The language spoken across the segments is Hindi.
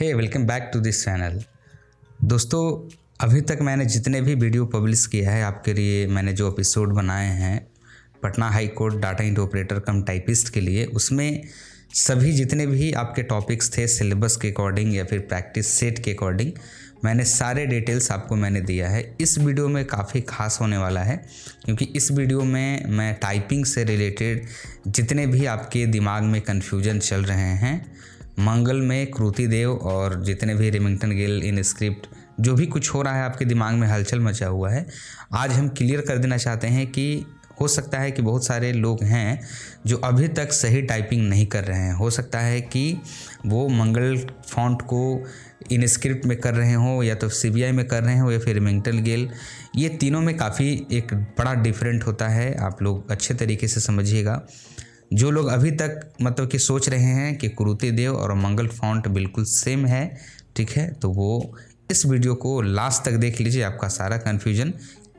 hey welcome back to this channel दोस्तों अभी तक मैंने जितने भी वीडियो पब्लिश किया है आपके लिए मैंने जो एपिसोड बनाए हैं Patna high court data entry operator cum typist के लिए उसमें सभी जितने भी आपके टॉपिक्स थे सिलेबस के अकॉर्डिंग या फिर प्रैक्टिस सेट के अकॉर्डिंग मैंने सारे डिटेल्स आपको मैंने दिया है इस वीडियो में काफ़ी खास होने वाला है क्योंकि इस वीडियो में मैं टाइपिंग से रिलेटेड जितने भी आपके दिमाग में कन्फ्यूजन चल रहे हैं मंगल में कृति देव और जितने भी रिमिंगटन गिल इन स्क्रिप्ट जो भी कुछ हो रहा है आपके दिमाग में हलचल मचा हुआ है आज हम क्लियर कर देना चाहते हैं कि हो सकता है कि बहुत सारे लोग हैं जो अभी तक सही टाइपिंग नहीं कर रहे हैं हो सकता है कि वो मंगल फॉन्ट को इन स्क्रिप्ट में कर रहे हों या तो सी में कर रहे हों या फिर मेंटल गेल ये तीनों में काफ़ी एक बड़ा डिफरेंट होता है आप लोग अच्छे तरीके से समझिएगा जो लोग अभी तक मतलब कि सोच रहे हैं कि कुरुति देव और मंगल फॉन्ट बिल्कुल सेम है ठीक है तो वो इस वीडियो को लास्ट तक देख लीजिए आपका सारा कन्फ्यूजन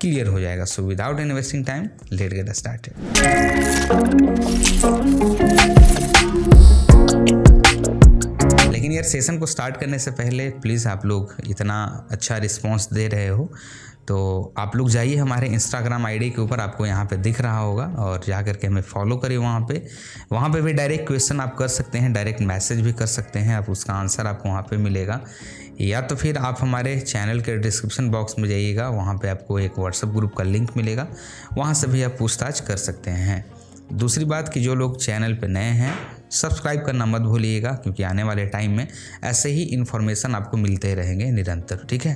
क्लियर हो जाएगा so without investing time let get start लेकिन यार सेशन को स्टार्ट करने से पहले प्लीज़ आप लोग इतना अच्छा रिस्पांस दे रहे हो तो आप लोग जाइए हमारे इंस्टाग्राम आईडी के ऊपर आपको यहाँ पे दिख रहा होगा और जा करके हमें फॉलो करिए वहाँ पे वहाँ पे भी डायरेक्ट क्वेश्चन आप कर सकते हैं डायरेक्ट मैसेज भी कर सकते हैं आप उसका आंसर आपको वहाँ पे मिलेगा या तो फिर आप हमारे चैनल के डिस्क्रिप्शन बॉक्स में जाइएगा वहाँ पर आपको एक व्हाट्सअप ग्रुप का लिंक मिलेगा वहाँ से भी आप पूछताछ कर सकते हैं दूसरी बात कि जो लोग चैनल पर नए हैं सब्सक्राइब करना मत भूलिएगा क्योंकि आने वाले टाइम में ऐसे ही इन्फॉर्मेशन आपको मिलते रहेंगे निरंतर ठीक है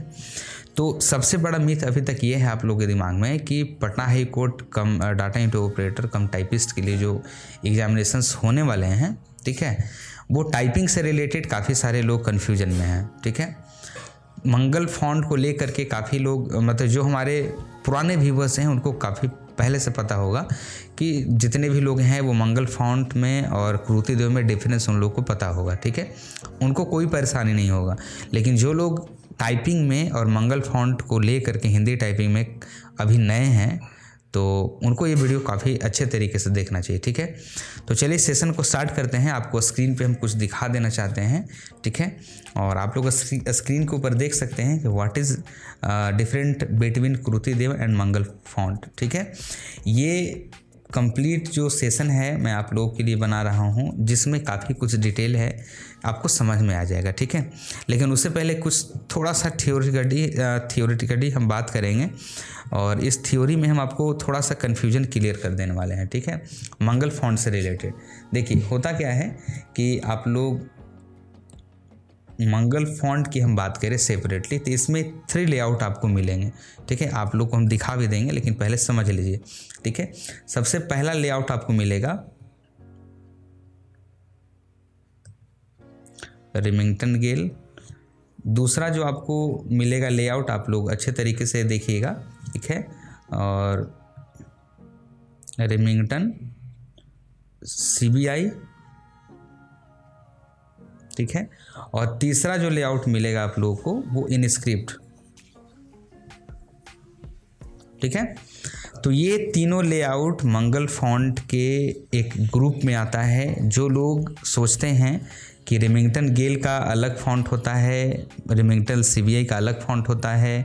तो सबसे बड़ा मिथ अभी तक ये है आप लोगों के दिमाग में कि Patna high court cum data entry operator cum typist के लिए जो एग्जामिनेशंस होने वाले हैं ठीक है वो टाइपिंग से रिलेटेड काफ़ी सारे लोग कन्फ्यूजन में हैं ठीक है मंगल फॉन्ट को लेकर के काफ़ी लोग मतलब जो हमारे पुराने व्यूवर्स हैं उनको काफ़ी पहले से पता होगा कि जितने भी लोग हैं वो मंगल फाउंट में और क्रूति देव में डिफरेंस उन लोग को पता होगा ठीक है उनको कोई परेशानी नहीं होगा लेकिन जो लोग टाइपिंग में और मंगल फाउंट को ले करके हिंदी टाइपिंग में अभी नए हैं तो उनको ये वीडियो काफ़ी अच्छे तरीके से देखना चाहिए ठीक है तो चलिए सेशन को स्टार्ट करते हैं आपको स्क्रीन पे हम कुछ दिखा देना चाहते हैं ठीक है और आप लोग स्क्रीन के ऊपर देख सकते हैं कि what is different between Krutidev and Mangal font ठीक है ये कंप्लीट जो सेशन है मैं आप लोगों के लिए बना रहा हूँ जिसमें काफ़ी कुछ डिटेल है आपको समझ में आ जाएगा ठीक है लेकिन उससे पहले कुछ थोड़ा सा थियोरिटिकली थियोरिटिकली हम बात करेंगे और इस थ्योरी में हम आपको थोड़ा सा कन्फ्यूजन क्लियर कर देने वाले हैं ठीक है मंगल फॉन्ड से रिलेटेड देखिए होता क्या है कि आप लोग मंगल फॉन्ट की हम बात करें सेपरेटली तो इसमें थ्री लेआउट आपको मिलेंगे ठीक है आप लोग को हम दिखा भी देंगे लेकिन पहले समझ लीजिए ठीक है सबसे पहला लेआउट आपको मिलेगा रिमिंगटन गेल दूसरा जो आपको मिलेगा लेआउट आप लोग अच्छे तरीके से देखिएगा ठीक है और रिमिंगटन सीबीआई ठीक है और तीसरा जो लेआउट मिलेगा आप लोगों को वो इन स्क्रिप्ट ठीक है तो ये तीनों लेआउट मंगल फॉन्ट के एक ग्रुप में आता है जो लोग सोचते हैं कि रिमिंगटन गेल का अलग फॉन्ट होता है रिमिंगटन सी का अलग फॉन्ट होता है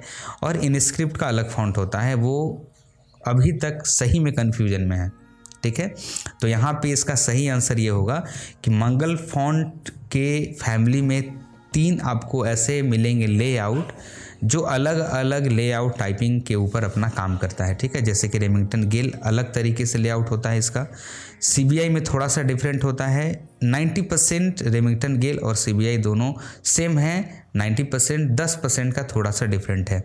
और इनस्क्रिप्ट का अलग फॉन्ट होता है वो अभी तक सही में कन्फ्यूजन में है ठीक है तो यहाँ पे इसका सही आंसर ये होगा कि मंगल फॉन्ट के फैमिली में तीन आपको ऐसे मिलेंगे लेआउट जो अलग अलग लेआउट टाइपिंग के ऊपर अपना काम करता है ठीक है जैसे कि रेमिंगटन गेल अलग तरीके से लेआउट होता है इसका सीबीआई में थोड़ा सा डिफरेंट होता है 90 परसेंट रेमिंगटन गेल और सीबीआई दोनों सेम हैं 90 परसेंट दस परसेंट का थोड़ा सा डिफरेंट है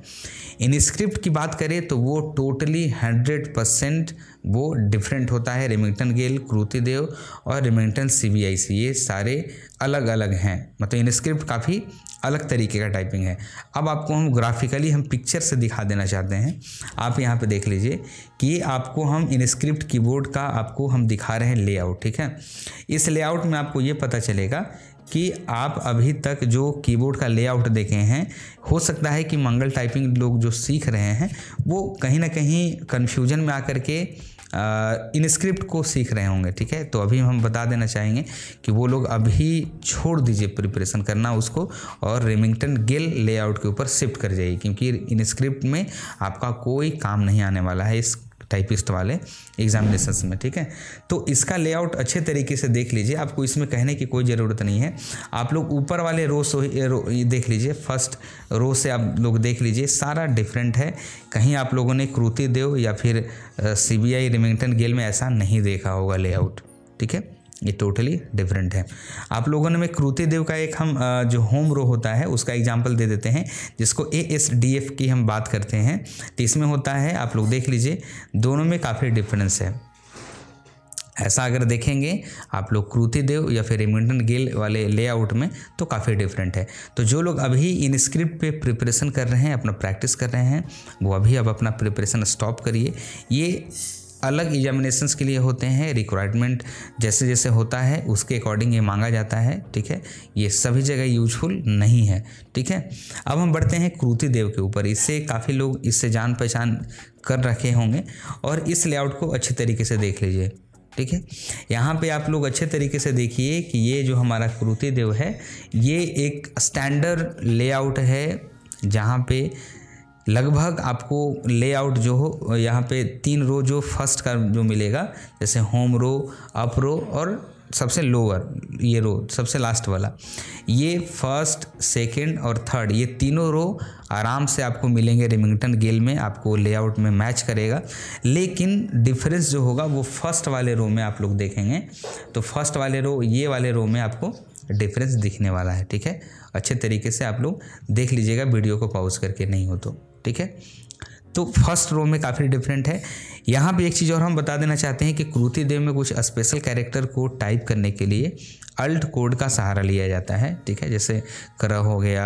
इन स्क्रिप्ट की बात करें तो वो टोटली हंड्रेड परसेंट वो डिफरेंट होता है रिमिंगटन गेल क्रूति देव और रिमिंगटन सी बी आई सी ये सारे अलग अलग हैं मतलब इन स्क्रिप्ट काफ़ी अलग तरीके का टाइपिंग है अब आपको हम ग्राफिकली हम पिक्चर से दिखा देना चाहते हैं आप यहाँ पे देख लीजिए कि आपको हम इन स्क्रिप्ट कीबोर्ड का आपको हम दिखा रहे हैं लेआउट ठीक है इस लेआउट में आपको ये पता चलेगा कि आप अभी तक जो कीबोर्ड का लेआउट देखे हैं हो सकता है कि मंगल टाइपिंग लोग जो सीख रहे हैं वो कहीं ना कहीं कन्फ्यूजन में आकर के इन स्क्रिप्ट को सीख रहे होंगे ठीक है तो अभी हम बता देना चाहेंगे कि वो लोग अभी छोड़ दीजिए प्रिपरेशन करना उसको और रेमिंगटन गेल लेआउट के ऊपर शिफ्ट कर जाइए क्योंकि इन स्क्रिप्ट में आपका कोई काम नहीं आने वाला है इस टाइपिस्ट वाले एग्जामिनेशन में ठीक है तो इसका लेआउट अच्छे तरीके से देख लीजिए आपको इसमें कहने की कोई ज़रूरत नहीं है आप लोग ऊपर वाले रो से देख लीजिए फर्स्ट रो से आप लोग देख लीजिए सारा डिफरेंट है कहीं आप लोगों ने कृति देव या फिर सीबीआई रिमिंगटन गेल में ऐसा नहीं देखा होगा लेआउट ठीक है ये टोटली डिफरेंट है आप लोगों ने मैं क्रूति देव का एक हम जो होम रो होता है उसका एग्जाम्पल दे देते हैं जिसको ए एस डी एफ की हम बात करते हैं तो इसमें होता है आप लोग देख लीजिए दोनों में काफ़ी डिफरेंस है ऐसा अगर देखेंगे आप लोग क्रूति देव या फिर रिमिंटन गिल वाले लेआउट में तो काफ़ी डिफरेंट है तो जो लोग अभी इन स्क्रिप्ट पे प्रिपरेशन कर रहे हैं अपना प्रैक्टिस कर रहे हैं वो अभी अब अपना प्रिपरेशन स्टॉप करिए ये अलग एग्जामिनेशंस के लिए होते हैं रिक्वायरमेंट जैसे जैसे होता है उसके अकॉर्डिंग ये मांगा जाता है ठीक है ये सभी जगह यूजफुल नहीं है ठीक है अब हम बढ़ते हैं कृति देव के ऊपर इससे काफ़ी लोग इससे जान पहचान कर रखे होंगे और इस लेआउट को अच्छे तरीके से देख लीजिए ठीक है यहाँ पे आप लोग अच्छे तरीके से देखिए कि ये जो हमारा कृति देव है ये एक स्टैंडर्ड लेआउट है जहाँ पे लगभग आपको लेआउट जो हो यहाँ पे तीन रो जो फर्स्ट का जो मिलेगा जैसे होम रो अप रो और सबसे लोअर ये रो सबसे लास्ट वाला ये फर्स्ट सेकंड और थर्ड ये तीनों रो आराम से आपको मिलेंगे रिमिंगटन गेल में आपको लेआउट में मैच करेगा लेकिन डिफरेंस जो होगा वो फर्स्ट वाले रो में आप लोग देखेंगे तो फर्स्ट वाले रो ये वाले रो में आपको डिफरेंस दिखने वाला है ठीक है अच्छे तरीके से आप लोग देख लीजिएगा वीडियो को पॉज करके नहीं हो तो ठीक है तो फर्स्ट रो में काफ़ी डिफरेंट है यहाँ पे एक चीज़ और हम बता देना चाहते हैं कि कृति देव में कुछ स्पेशल कैरेक्टर को टाइप करने के लिए अल्ट कोड का सहारा लिया जाता है ठीक है जैसे कर हो गया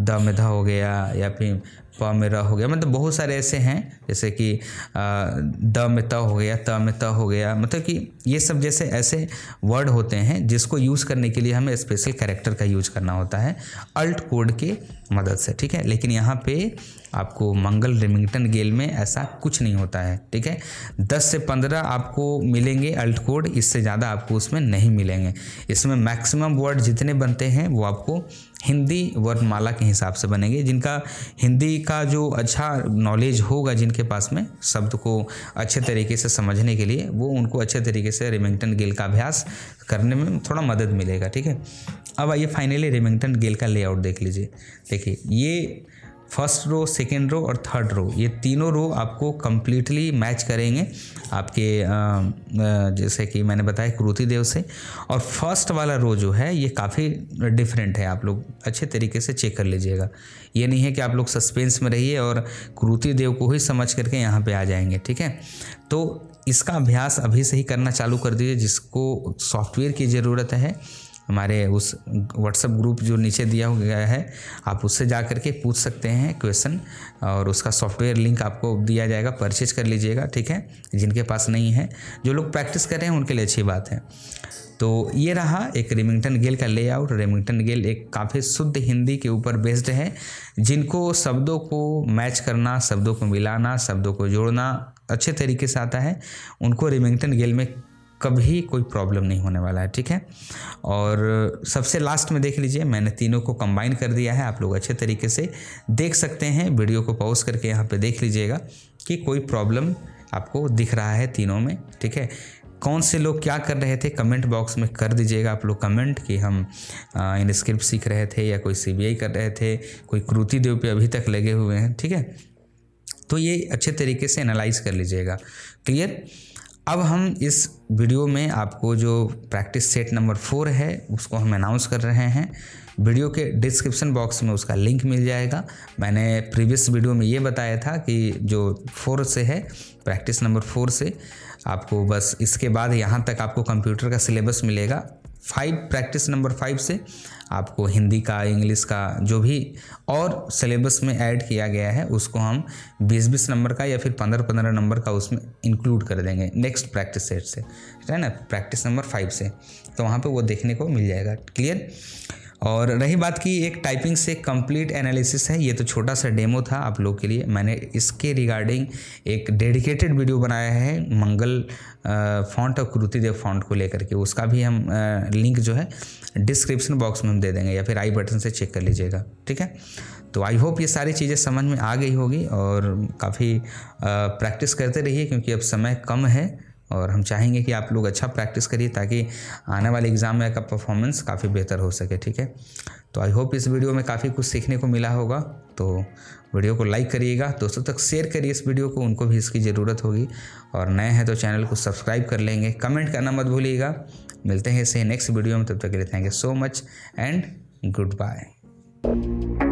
द में ध हो गया या फिर प में र हो गया मतलब बहुत सारे ऐसे हैं जैसे कि द में त हो गया त में त हो गया मतलब कि ये सब जैसे ऐसे वर्ड होते हैं जिसको यूज़ करने के लिए हमें स्पेशल कैरेक्टर का यूज करना होता है अल्ट कोड के मदद से ठीक है लेकिन यहाँ पर आपको मंगल रेमिंगटन गेल में ऐसा कुछ नहीं होता है ठीक है दस से पंद्रह आपको मिलेंगे अल्ट कोड इससे ज़्यादा आपको उसमें नहीं मिलेंगे इसमें मैक्सिमम वर्ड जितने बनते हैं वो आपको हिंदी वर्णमाला के हिसाब से बनेंगे जिनका हिंदी का जो अच्छा नॉलेज होगा जिनके पास में शब्द को अच्छे तरीके से समझने के लिए वो उनको अच्छे तरीके से रेमिंगटन गेल का अभ्यास करने में थोड़ा मदद मिलेगा ठीक है अब आइए फाइनली रेमिंगटन गेल का लेआउट देख लीजिए देखिए ये फर्स्ट रो सेकेंड रो और थर्ड रो ये तीनों रो आपको कम्प्लीटली मैच करेंगे आपके जैसे कि मैंने बताया क्रूति देव से और फर्स्ट वाला रो जो है ये काफ़ी डिफरेंट है आप लोग अच्छे तरीके से चेक कर लीजिएगा ये नहीं है कि आप लोग सस्पेंस में रहिए और क्रूति देव को ही समझ करके यहाँ पे आ जाएंगे ठीक है तो इसका अभ्यास अभी से ही करना चालू कर दीजिए जिसको सॉफ्टवेयर की ज़रूरत है हमारे उस व्हाट्सअप ग्रुप जो नीचे दिया हो गया है आप उससे जा कर के पूछ सकते हैं क्वेश्चन और उसका सॉफ्टवेयर लिंक आपको दिया जाएगा परचेज कर लीजिएगा ठीक है जिनके पास नहीं है जो लोग प्रैक्टिस कर रहे हैं उनके लिए अच्छी बात है तो ये रहा एक रेमिंगटन गेल का लेआउट रेमिंगटन गेल एक काफ़ी शुद्ध हिंदी के ऊपर बेस्ड है जिनको शब्दों को मैच करना शब्दों को मिलाना शब्दों को जोड़ना अच्छे तरीके से आता है उनको रेमिंगटन गेल में कभी कोई प्रॉब्लम नहीं होने वाला है ठीक है और सबसे लास्ट में देख लीजिए मैंने तीनों को कंबाइन कर दिया है आप लोग अच्छे तरीके से देख सकते हैं वीडियो को पॉज करके यहाँ पे देख लीजिएगा कि कोई प्रॉब्लम आपको दिख रहा है तीनों में ठीक है कौन से लोग क्या कर रहे थे कमेंट बॉक्स में कर दीजिएगा आप लोग कमेंट कि हम इन स्क्रिप्ट सीख रहे थे या कोई सी कर रहे थे कोई कृति देव पे अभी तक लगे हुए हैं ठीक है तो ये अच्छे तरीके से एनालाइज कर लीजिएगा क्लियर अब हम इस वीडियो में आपको जो प्रैक्टिस सेट नंबर फोर है उसको हम अनाउंस कर रहे हैं वीडियो के डिस्क्रिप्शन बॉक्स में उसका लिंक मिल जाएगा मैंने प्रीवियस वीडियो में ये बताया था कि जो फोर से है प्रैक्टिस नंबर फोर से आपको बस इसके बाद यहाँ तक आपको कंप्यूटर का सिलेबस मिलेगा फाइव प्रैक्टिस नंबर फाइव से आपको हिंदी का इंग्लिश का जो भी और सिलेबस में ऐड किया गया है उसको हम बीस बीस नंबर का या फिर पंद्रह पंद्रह नंबर का उसमें इंक्लूड कर देंगे नेक्स्ट प्रैक्टिस सेट से है ना प्रैक्टिस नंबर फाइव से तो वहाँ पे वो देखने को मिल जाएगा क्लियर और रही बात की एक टाइपिंग से कंप्लीट एनालिसिस है ये तो छोटा सा डेमो था आप लोग के लिए मैंने इसके रिगार्डिंग एक डेडिकेटेड वीडियो बनाया है मंगल फॉन्ट और कृतिदेव फॉन्ट को लेकर के उसका भी हम लिंक जो है डिस्क्रिप्शन बॉक्स में हम दे देंगे या फिर आई बटन से चेक कर लीजिएगा ठीक है तो आई होप ये सारी चीज़ें समझ में आ गई होगी और काफ़ी प्रैक्टिस करते रहिए क्योंकि अब समय कम है और हम चाहेंगे कि आप लोग अच्छा प्रैक्टिस करिए ताकि आने वाले एग्ज़ाम में आपका परफॉर्मेंस काफ़ी बेहतर हो सके ठीक है तो आई होप इस वीडियो में काफ़ी कुछ सीखने को मिला होगा तो वीडियो को लाइक करिएगा दोस्तों तक शेयर करिए इस वीडियो को उनको भी इसकी ज़रूरत होगी और नए हैं तो चैनल को सब्सक्राइब कर लेंगे कमेंट करना मत भूलिएगा मिलते हैं इसे नेक्स्ट वीडियो में तब तक के लिए thank you so much and good bye